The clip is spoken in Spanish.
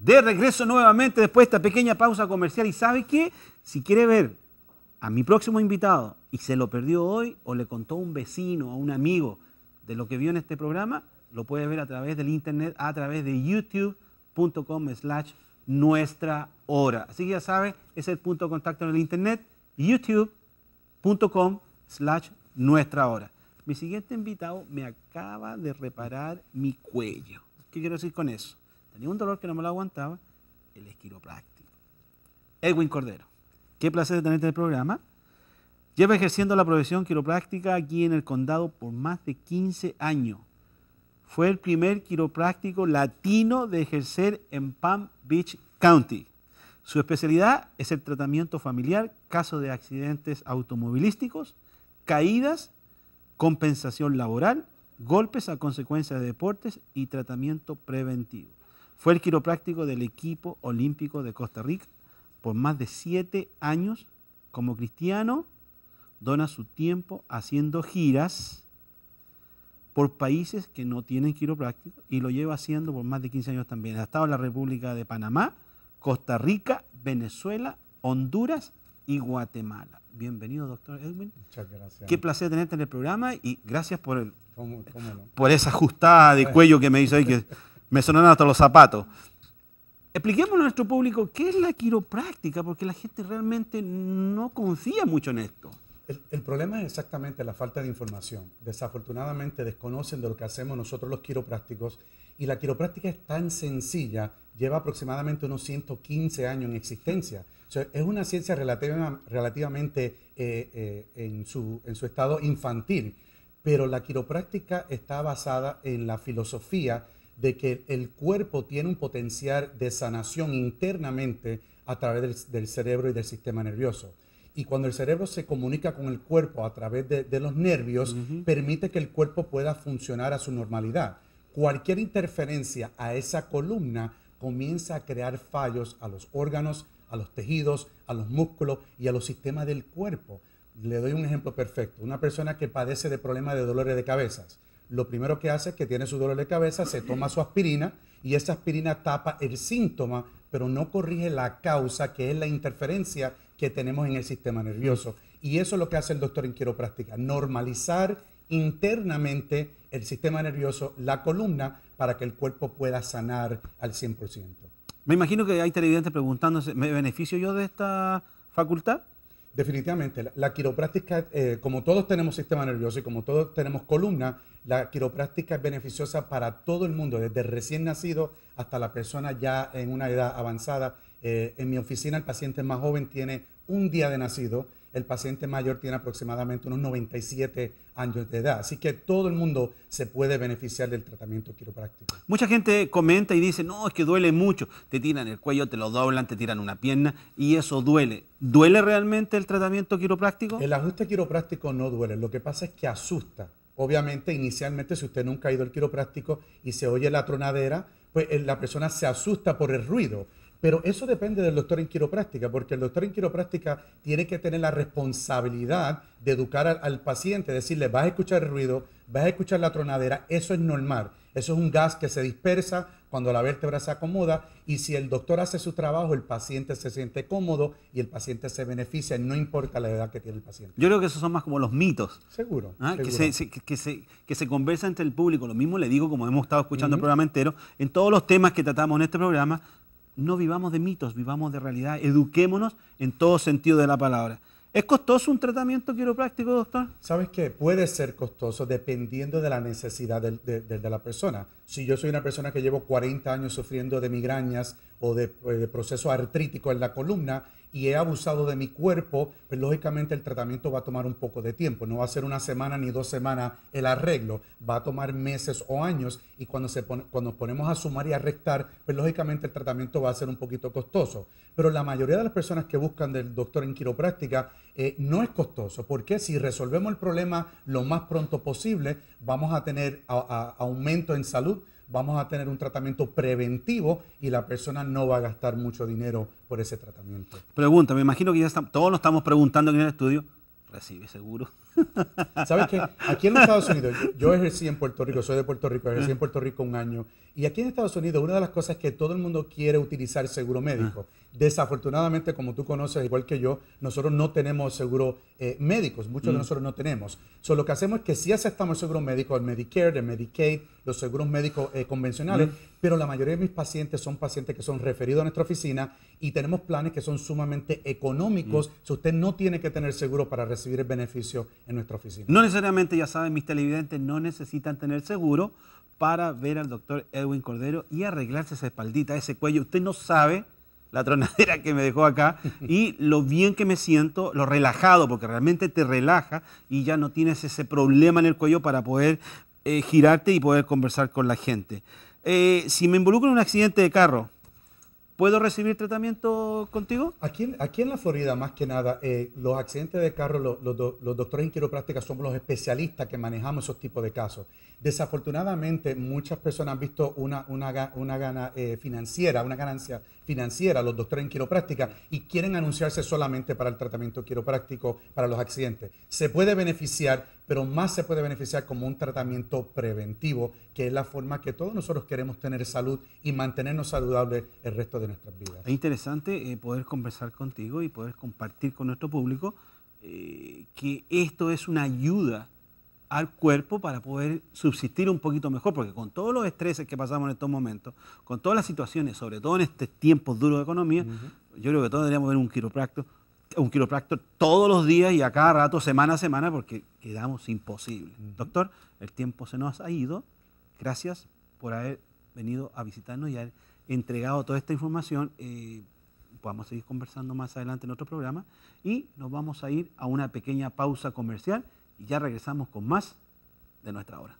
de regreso nuevamente después de esta pequeña pausa comercial. ¿Y sabe qué? Si quiere ver a mi próximo invitado y se lo perdió hoy o le contó un vecino o un amigo de lo que vio en este programa, lo puede ver a través del internet, a través de youtube.com slash nuestra hora. Así que ya sabe, es el punto de contacto en el internet, youtube.com slash nuestra hora. Mi siguiente invitado me acaba de reparar mi cuello. ¿Qué quiero decir con eso? Tenía un dolor que no me lo aguantaba, el quiropráctico. Edwin Cordero, qué placer tenerte este en el programa. Lleva ejerciendo la profesión quiropráctica aquí en el condado por más de 15 años. Fue el primer quiropráctico latino de ejercer en Palm Beach County. Su especialidad es el tratamiento familiar, caso de accidentes automovilísticos, caídas, compensación laboral, golpes a consecuencia de deportes y tratamiento preventivo. Fue el quiropráctico del equipo olímpico de Costa Rica. Por más de siete años, como cristiano, dona su tiempo haciendo giras por países que no tienen quiropráctico y lo lleva haciendo por más de 15 años también. Ha estado en la República de Panamá, Costa Rica, Venezuela, Honduras y Guatemala. Bienvenido, doctor Edwin. Muchas gracias. Qué placer tenerte en el programa y gracias por, el, por esa ajustada de cuello que me hizo ahí, que me sonaron hasta los zapatos. Expliquemos a nuestro público qué es la quiropráctica, porque la gente realmente no confía mucho en esto. El, problema es exactamente la falta de información. Desafortunadamente desconocen de lo que hacemos nosotros los quiroprácticos y la quiropráctica es tan sencilla, lleva aproximadamente unos 115 años en existencia. es una ciencia relativamente eh, eh, en, su, en su estado infantil, pero la quiropráctica está basada en la filosofía de que el cuerpo tiene un potencial de sanación internamente a través del, cerebro y del sistema nervioso. Y cuando el cerebro se comunica con el cuerpo a través de, los nervios, permite que el cuerpo pueda funcionar a su normalidad. Cualquier interferencia a esa columna comienza a crear fallos a los órganos, a los tejidos, a los músculos y a los sistemas del cuerpo. Le doy un ejemplo perfecto. Una persona que padece de problemas de dolores de cabezas lo primero que hace es que tiene su dolor de cabeza, se toma su aspirina y esa aspirina tapa el síntoma, pero no corrige la causa, que es la interferencia que tenemos en el sistema nervioso. Y eso es lo que hace el doctor en quiropráctica, normalizar internamente el sistema nervioso, la columna, para que el cuerpo pueda sanar al 100%. Me imagino que hay televidentes preguntándose, ¿me beneficio yo de esta facultad? Definitivamente, la, quiropráctica, eh, como todos tenemos sistema nervioso y como todos tenemos columna, la quiropráctica es beneficiosa para todo el mundo, desde recién nacido hasta la persona ya en una edad avanzada. Eh, en mi oficina el paciente más joven tiene un día de nacido, el paciente mayor tiene aproximadamente unos 97 años de edad. Así que todo el mundo se puede beneficiar del tratamiento quiropráctico. Mucha gente comenta y dice, no, es que duele mucho. Te tiran el cuello, te lo doblan, te tiran una pierna y eso duele. ¿Duele realmente el tratamiento quiropráctico? El ajuste quiropráctico no duele, lo que pasa es que asusta Obviamente, inicialmente, si usted nunca ha ido al quiropráctico y se oye la tronadera, pues eh, la persona se asusta por el ruido. Pero eso depende del doctor en quiropráctica, porque el doctor en quiropráctica tiene que tener la responsabilidad de educar al, paciente, decirle, vas a escuchar el ruido, vas a escuchar la tronadera, eso es normal. Eso es un gas que se dispersa cuando la vértebra se acomoda y si el doctor hace su trabajo, el paciente se siente cómodo y el paciente se beneficia, no importa la edad que tiene el paciente. Yo creo que esos son más como los mitos. Seguro. Ah, que, se, que, se, conversa entre el público. Lo mismo le digo, como hemos estado escuchando el programa entero, en todos los temas que tratamos en este programa, no vivamos de mitos, vivamos de realidad, eduquémonos en todo sentido de la palabra. ¿Es costoso un tratamiento quiropráctico, doctor? ¿Sabes qué? Puede ser costoso dependiendo de la necesidad de, de, la persona. Si yo soy una persona que llevo 40 años sufriendo de migrañas o eh, de, proceso artrítico en la columna y he abusado de mi cuerpo, pues lógicamente el tratamiento va a tomar un poco de tiempo. No va a ser una semana ni dos semanas el arreglo, va a tomar meses o años y cuando, se ponemos a sumar y a restar, pues lógicamente el tratamiento va a ser un poquito costoso. Pero la mayoría de las personas que buscan del doctor en quiropráctica eh, no es costoso, porque si resolvemos el problema lo más pronto posible, vamos a tener aumento en salud, vamos a tener un tratamiento preventivo y la persona no va a gastar mucho dinero por ese tratamiento. Pregunta, me imagino que ya todos nos estamos preguntando aquí en el estudio, ¿recibe seguro? ¿Sabes qué? Aquí en los Estados Unidos, yo ejercí en Puerto Rico, soy de Puerto Rico, ejercí en Puerto Rico un año. Y aquí en Estados Unidos, una de las cosas que todo el mundo quiere utilizar seguro médico. Desafortunadamente, como tú conoces, igual que yo, nosotros no tenemos seguro Médico, eh, médicos, muchos de mm. nosotros no tenemos. So, lo que hacemos es que sí aceptamos el seguro médico, el Medicare, el Medicaid, los seguros médicos eh, convencionales, mm. pero la mayoría de mis pacientes son pacientes que son referidos a nuestra oficina y tenemos planes que son sumamente económicos. Mm. Si usted no tiene que tener seguro para recibir el beneficio en nuestra oficina. No necesariamente, ya saben, mis televidentes no necesitan tener seguro para ver al doctor Edwin Cordero y arreglarse esa espaldita, ese cuello. Usted no sabe la tronadera que me dejó acá y lo bien que me siento, lo relajado, porque realmente te relaja y ya no tienes ese problema en el cuello para poder eh, girarte y poder conversar con la gente. Eh, si me involucro en un accidente de carro, ¿Puedo recibir tratamiento contigo? Aquí, aquí en la Florida, más que nada, eh, los accidentes de carro, los, los, doctores en quiropráctica somos los especialistas que manejamos esos tipos de casos. Desafortunadamente, muchas personas han visto una, una, gana eh, financiera, una ganancia financiera, los doctores en quiropráctica, y quieren anunciarse solamente para el tratamiento quiropráctico para los accidentes. Se puede beneficiar pero más se puede beneficiar como un tratamiento preventivo, que es la forma que todos nosotros queremos tener salud y mantenernos saludables el resto de nuestras vidas. Es interesante eh, poder conversar contigo y poder compartir con nuestro público eh, que esto es una ayuda al cuerpo para poder subsistir un poquito mejor, porque con todos los estreses que pasamos en estos momentos, con todas las situaciones, sobre todo en este tiempo duro de economía, yo creo que todos deberíamos ver un quiropracto un quiropráctor todos los días y a cada rato, semana a semana, porque quedamos imposible Doctor, el tiempo se nos ha ido. Gracias por haber venido a visitarnos y haber entregado toda esta información. Eh, podamos seguir conversando más adelante en otro programa. Y nos vamos a ir a una pequeña pausa comercial y ya regresamos con más de nuestra hora.